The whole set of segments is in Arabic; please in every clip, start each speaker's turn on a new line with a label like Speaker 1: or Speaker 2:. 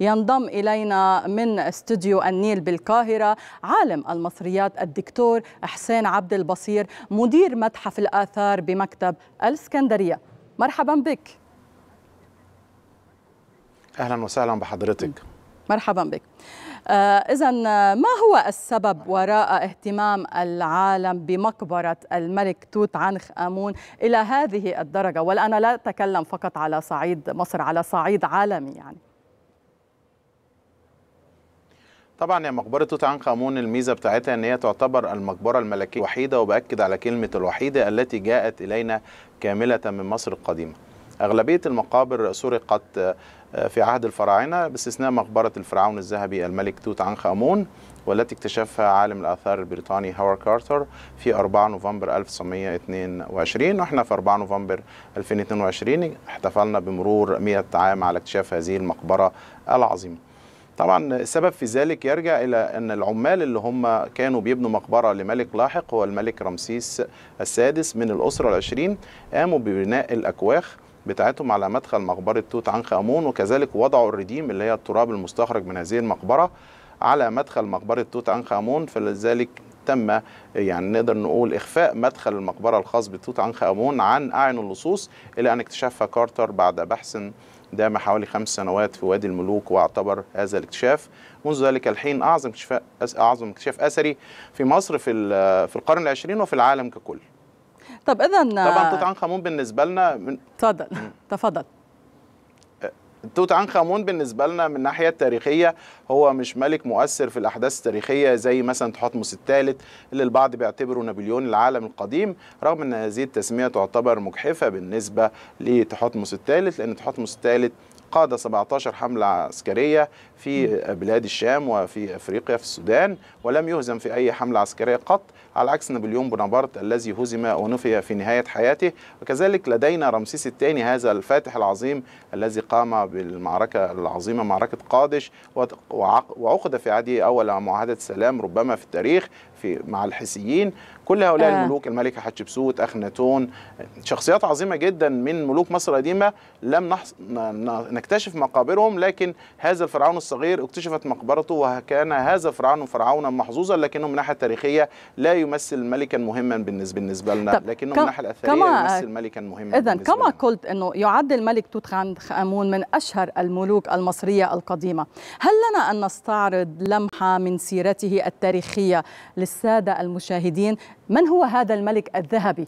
Speaker 1: ينضم إلينا من استوديو النيل بالقاهرة عالم المصريات الدكتور حسين عبد البصير مدير متحف الآثار بمكتب الإسكندرية مرحبا بك
Speaker 2: أهلا وسهلا بحضرتك
Speaker 1: مرحبا بك آه، إذا آه، ما هو السبب وراء اهتمام العالم بمقبرة الملك توت عنخ آمون إلى هذه الدرجة والآن لا أتكلم فقط على صعيد مصر على صعيد عالمي يعني
Speaker 2: طبعا يا مقبرة توت عنخ آمون الميزة بتاعتها ان هي تعتبر المقبرة الملكية الوحيدة وبأكد على كلمة الوحيدة التي جاءت إلينا كاملة من مصر القديمة أغلبية المقابر سرقت آه، في عهد الفراعنة باستثناء مقبرة الفرعون الذهبي الملك توت عنخ آمون والتي اكتشفها عالم الآثار البريطاني هاورد كارتر في 4 نوفمبر 1922 واحنا في 4 نوفمبر 2022 احتفلنا بمرور 100 عام على اكتشاف هذه المقبرة العظيمة طبعا السبب في ذلك يرجع إلى أن العمال اللي هم كانوا بيبنوا مقبرة لملك لاحق هو الملك رمسيس السادس من الأسرة العشرين قاموا ببناء الأكواخ بتاعتهم على مدخل مقبرة توت عنخ آمون وكذلك وضعوا الرديم اللي هي التراب المستخرج من هذه المقبرة على مدخل مقبرة توت عنخ آمون فلذلك تم يعني نقدر نقول إخفاء مدخل المقبرة الخاص بتوت عنخ آمون عن أعين اللصوص إلى أن اكتشفها كارتر بعد بحث دام حوالي خمس سنوات في وادي الملوك واعتبر هذا الاكتشاف منذ ذلك الحين أعظم اكتشاف أعظم اكتشاف أثري في مصر في في القرن العشرين وفي العالم ككل.
Speaker 1: طب إذا طبعا توت
Speaker 2: عنخ آمون بالنسبة
Speaker 1: لنا من... تفضل تفضل
Speaker 2: توت عنخ امون بالنسبه لنا من الناحيه التاريخيه هو مش ملك مؤثر في الاحداث التاريخيه زي مثلا تحتمس الثالث اللي البعض بيعتبره نابليون العالم القديم رغم ان هذه التسميه تعتبر مجحفه بالنسبه لتحتمس الثالث لان تحتمس الثالث قاد 17 حملة عسكرية في بلاد الشام وفي أفريقيا في السودان ولم يهزم في أي حملة عسكرية قط على عكس نابليون بونابرت الذي هزم ونفي في نهاية حياته وكذلك لدينا رمسيس الثاني هذا الفاتح العظيم الذي قام بالمعركة العظيمة معركة قادش وعقد في عهده أول معاهدة سلام ربما في التاريخ في مع الحيثيين كل هؤلاء آه. الملوك الملكه حتشبسوت اخناتون شخصيات عظيمه جدا من ملوك مصر القديمه لم نحص... نكتشف مقابرهم لكن هذا الفرعون الصغير اكتشفت مقبرته وكان هذا الفرعون فرعونا محظوظا لكنه من الناحيه التاريخيه لا يمثل ملكا مهما بالنسبه بالنسبه لنا لكنه من الناحيه الاثريه كما يمثل ملكا مهما اذا كما لنا.
Speaker 1: قلت انه يعد الملك توت عنخ امون من اشهر الملوك المصريه القديمه هل لنا ان نستعرض لمحه من سيرته التاريخيه للساده المشاهدين من هو هذا الملك الذهبي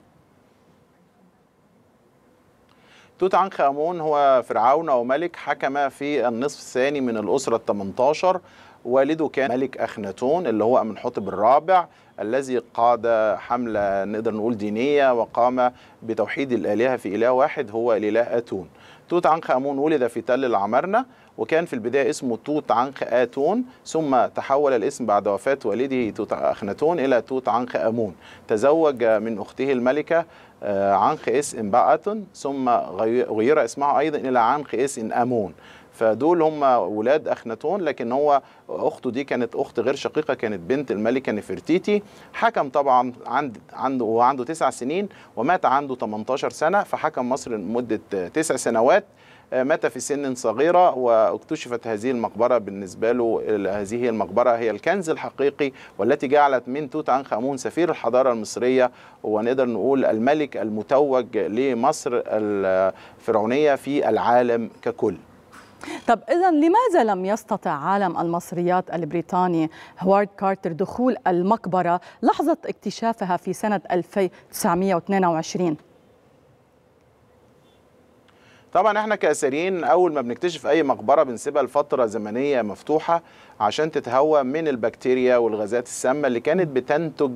Speaker 2: توت عنخ امون هو فرعون او ملك حكم في النصف الثاني من الاسره ال 18 والده كان ملك أخناتون اللي هو أمنحوتب الرابع الذي قاد حملة نقدر نقول دينية وقام بتوحيد الآلهة في إله واحد هو الإله أتون توت عنخ آمون ولد في تل العمارنة وكان في البداية اسمه توت عنخ آتون ثم تحول الاسم بعد وفاة والده توت أخناتون إلى توت عنخ آمون تزوج من أخته الملكة آه، عنخ اس ان باتون ثم غير اسمه ايضا الى عنخ اس ان امون فدول هم ولاد اخناتون لكن هو اخته دي كانت اخت غير شقيقه كانت بنت الملكه نفرتيتي حكم طبعا عند عنده وعنده تسع سنين ومات عنده 18 سنه فحكم مصر لمده تسع سنوات آه، مات في سن صغيرة واكتشفت هذه المقبرة بالنسبة له هذه المقبرة هي الكنز الحقيقي والتي جعلت من توت عنخ آمون سفير الحضارة المصرية ونقدر نقول الملك المتوج لمصر الفرعونية في العالم ككل
Speaker 1: طب إذا لماذا لم يستطع عالم المصريات البريطاني هوارد كارتر دخول المقبرة لحظة اكتشافها في سنة 1922؟
Speaker 2: طبعا احنا كاثريين اول ما بنكتشف اي مقبره بنسيبها لفتره زمنيه مفتوحه عشان تتهوى من البكتيريا والغازات السامه اللي كانت بتنتج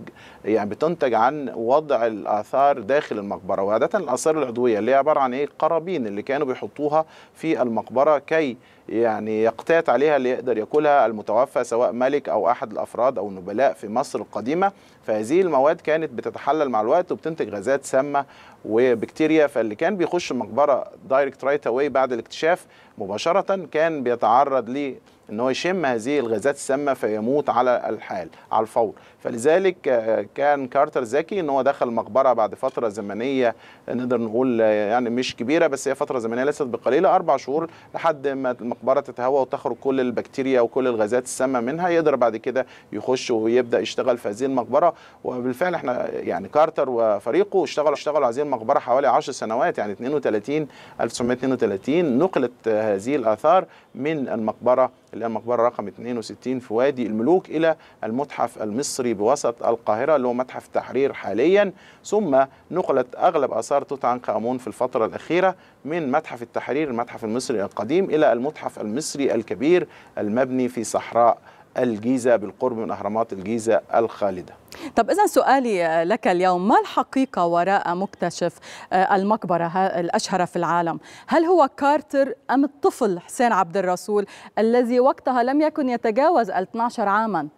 Speaker 2: يعني بتنتج عن وضع الاثار داخل المقبره وعاده الاثار العضويه اللي هي عباره عن ايه قرابين اللي كانوا بيحطوها في المقبره كي يعني يقتات عليها اللي يقدر ياكلها المتوفى سواء ملك او احد الافراد او النبلاء في مصر القديمه فهذه المواد كانت بتتحلل مع الوقت وبتنتج غازات سامه وبكتيريا فاللي كان بيخش المقبره دايركت رايت اواي بعد الاكتشاف مباشره كان بيتعرض ل ان هو يشم هذه الغازات السامه فيموت على الحال على الفور فلذلك آه، كان كارتر ذكي ان هو دخل مقبره بعد فتره زمنيه نقدر نقول آه، يعني مش كبيره بس هي فتره زمنيه ليست بقليله اربع شهور لحد ما المقبره تتهوى وتخرج كل البكتيريا وكل الغازات السامه منها يقدر بعد كده يخش ويبدا يشتغل في هذه المقبره وبالفعل احنا يعني كارتر وفريقه اشتغلوا اشتغلوا هذه المقبره حوالي 10 سنوات يعني 32 1932 نقلت آه، هذه الاثار من المقبره اللي هي المقبرة رقم 62 في وادي الملوك إلى المتحف المصري بوسط القاهرة اللي هو متحف تحرير حاليا ثم نقلت أغلب آثار توت عنخ آمون في الفترة الأخيرة من متحف التحرير المتحف المصري القديم إلى المتحف المصري الكبير المبني في صحراء الجيزة بالقرب من أهرامات الجيزة الخالدة
Speaker 1: طب إذا سؤالي آه، لك اليوم ما الحقيقة وراء مكتشف آه، المقبرة الأشهر في العالم هل هو كارتر أم الطفل حسين عبد الرسول الذي وقتها لم يكن يتجاوز ال 12 عاماً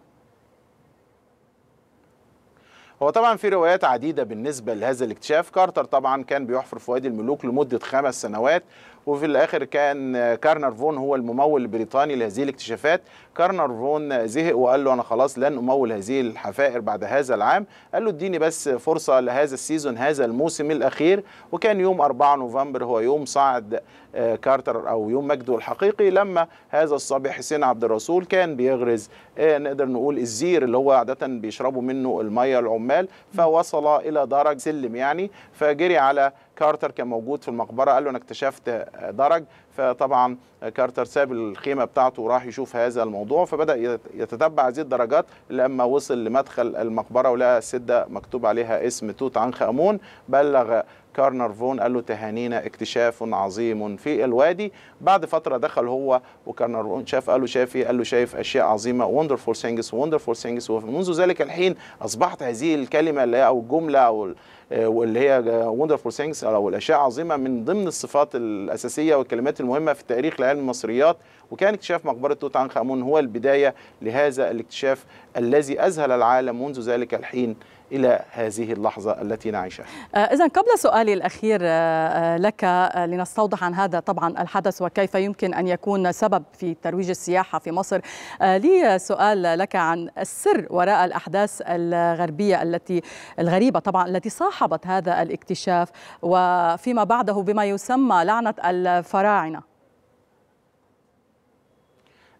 Speaker 2: هو طبعا في روايات عديده بالنسبه لهذا الاكتشاف كارتر طبعا كان بيحفر في وادي الملوك لمده خمس سنوات وفي الاخر كان كارنر فون هو الممول البريطاني لهذه الاكتشافات كارنر فون زهق وقال له انا خلاص لن امول هذه الحفائر بعد هذا العام قال له اديني بس فرصه لهذا السيزون هذا الموسم الاخير وكان يوم 4 نوفمبر هو يوم صعد آه، كارتر او يوم مجده الحقيقي لما هذا الصبي حسين عبد الرسول كان بيغرز آه، نقدر نقول الزير اللي هو عاده بيشربوا منه الميه العمال فوصل الى درج سلم يعني فجري على كارتر كان موجود في المقبره قال له انا اكتشفت درج فطبعا كارتر ساب الخيمه بتاعته وراح يشوف هذا الموضوع فبدا يتتبع هذه الدرجات لما وصل لمدخل المقبره ولقى سده مكتوب عليها اسم توت عنخ امون بلغ كارنرفون قال له تهانينا اكتشاف عظيم في الوادي بعد فترة دخل هو وكارنرفون شاف قال له شافي إيه؟ قال له شايف أشياء عظيمة wonderful things wonderful things ومنذ ذلك الحين أصبحت هذه الكلمة اللي أو الجملة أو آه، واللي هي wonderful things او الاشياء عظيمه من ضمن الصفات الاساسيه والكلمات المهمه في تاريخ العلم المصريات وكان اكتشاف مقبره توت عنخ امون هو البدايه لهذا الاكتشاف الذي اذهل العالم منذ ذلك الحين إلى هذه اللحظة التي نعيشها
Speaker 1: آه، إذا قبل سؤالي الأخير آه، آه، لك لنستوضح عن هذا طبعا الحدث وكيف يمكن أن يكون سبب في ترويج السياحة في مصر لي سؤال لك عن السر وراء الأحداث الغربية التي الغريبة طبعا التي صاحبت هذا الاكتشاف وفيما بعده بما يسمى لعنة الفراعنة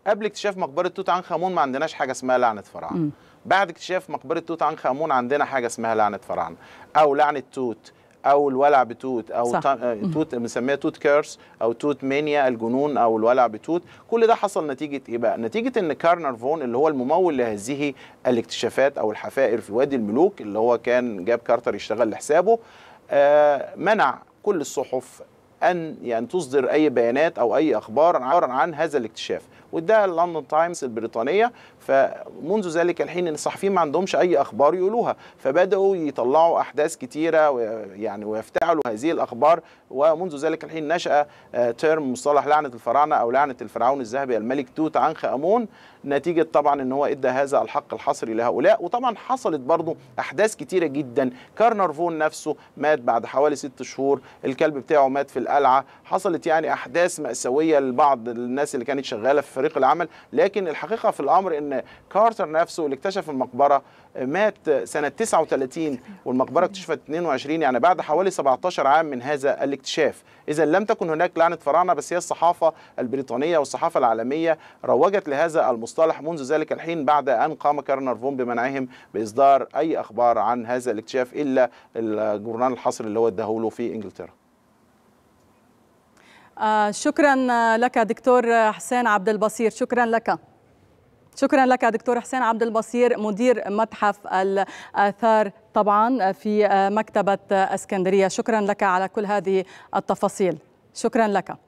Speaker 2: قبل اكتشاف مقبره توت عنخ امون ما عندناش حاجه اسمها لعنه فراعنه بعد اكتشاف مقبره توت عنخ امون عندنا حاجه اسمها لعنه فراعنه او لعنه توت او الولع بتوت او صح. توت بنسميها توت كيرس او توت مانيا الجنون او الولع بتوت كل ده حصل نتيجه ايه بقى نتيجه ان كارنر فون اللي هو الممول لهذه الاكتشافات او الحفائر في وادي الملوك اللي هو كان جاب كارتر يشتغل لحسابه آه منع كل الصحف ان يعني تصدر اي بيانات او اي اخبار عن هذا الاكتشاف واداها لندن تايمز البريطانيه فمنذ ذلك الحين ان الصحفيين ما عندهمش اي اخبار يقولوها فبداوا يطلعوا احداث كتيره يعني ويفتعلوا هذه الاخبار ومنذ ذلك الحين نشا تيرم آه، مصطلح لعنه الفراعنه او لعنه الفرعون الذهبي الملك توت عنخ امون نتيجه طبعا ان هو ادى هذا الحق الحصري لهؤلاء وطبعا حصلت برضه احداث كتيره جدا كارنرفون نفسه مات بعد حوالي ست شهور الكلب بتاعه مات في القلعه حصلت يعني احداث ماساويه لبعض الناس اللي كانت شغاله في فريق العمل لكن الحقيقة في الأمر أن كارتر نفسه اللي اكتشف المقبرة آه، مات سنة 39 والمقبرة اكتشفت 22 يعني بعد حوالي 17 عام من هذا الاكتشاف إذا لم تكن هناك لعنة فراعنة بس هي الصحافة البريطانية والصحافة العالمية روجت لهذا المصطلح منذ ذلك الحين بعد أن قام كارنر فون بمنعهم بإصدار أي أخبار عن هذا الاكتشاف إلا الجورنال الحصري اللي هو اداهوله في إنجلترا
Speaker 1: آه، شكرا لك دكتور حسين عبد البصير شكرا لك شكرا لك دكتور حسين عبد البصير مدير متحف الآثار طبعا في مكتبة اسكندرية شكرا لك على كل هذه التفاصيل شكرا لك